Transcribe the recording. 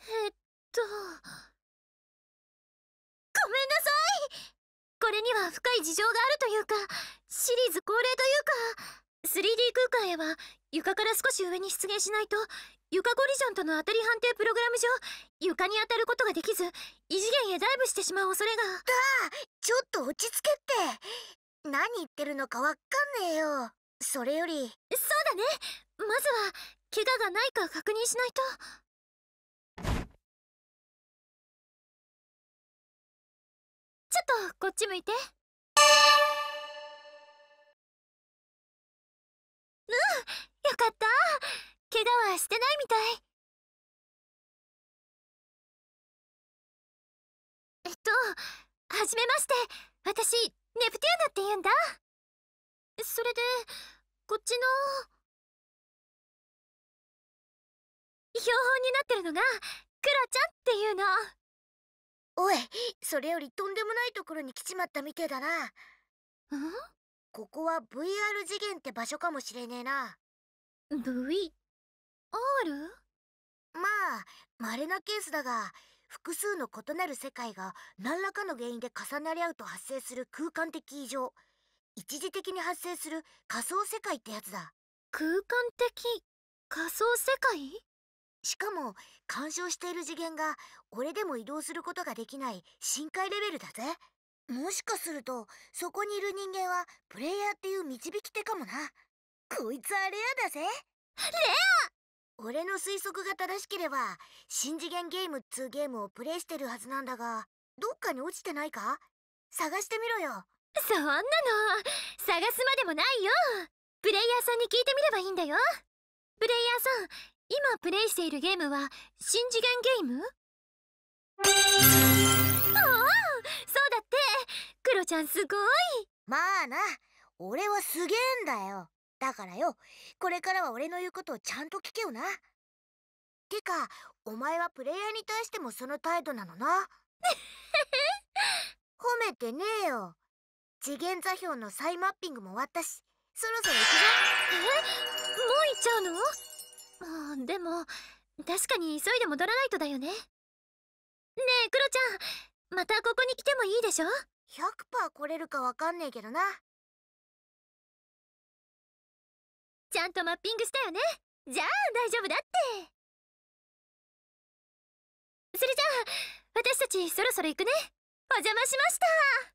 えっとごめんなさいこれには深い事情があるというかシリーズ恒例というか 3D 空間へは床から少し上に出現しないと床コリジョンとの当たり判定プログラム上床に当たることができず異次元へダイブしてしまう恐れがだちょっと落ち着けって何言ってるのかわかんねえよそれよりそうだねまずは怪我がないか確認しないと。ちょっとこっち向いて。うん、よかった。怪我はしてないみたい。えっと、はじめまして。私、ネプテューナって言うんだ。それで、こっちの。標本になってるのがクラちゃんっていうのおいそれよりとんでもないところに来ちまったみてえだなんここは VR 次元って場所かもしれねえな VR? まあ稀なケースだが複数の異なる世界が何らかの原因で重なり合うと発生する空間的異常一時的に発生する仮想世界ってやつだ空間的仮想世界しかも干渉している次元が俺でも移動することができない深海レベルだぜもしかするとそこにいる人間はプレイヤーっていう導き手かもなこいつはレアだぜレア俺の推測が正しければ新次元ゲームっつうゲームをプレイしてるはずなんだがどっかに落ちてないか探してみろよそんなの探すまでもないよプレイヤーさんに聞いてみればいいんだよプレイヤーさん今プレイしているゲームは新次元ゲームあおそうだってクロちゃんすごいまあな俺はすげえんだよだからよこれからは俺の言うことをちゃんと聞けよなてかお前はプレイヤーに対してもその態度なのな 褒めてねえよ次元座標の再マッピングも終わったしそろそろ行くぞえもう行っちゃうのあでも確かに急いで戻らないとだよねねえクロちゃんまたここに来てもいいでしょ100%来れるかわかんねえけどなちゃんとマッピングしたよねじゃあ大丈夫だってそれじゃあ私たちそろそろ行くねお邪魔しました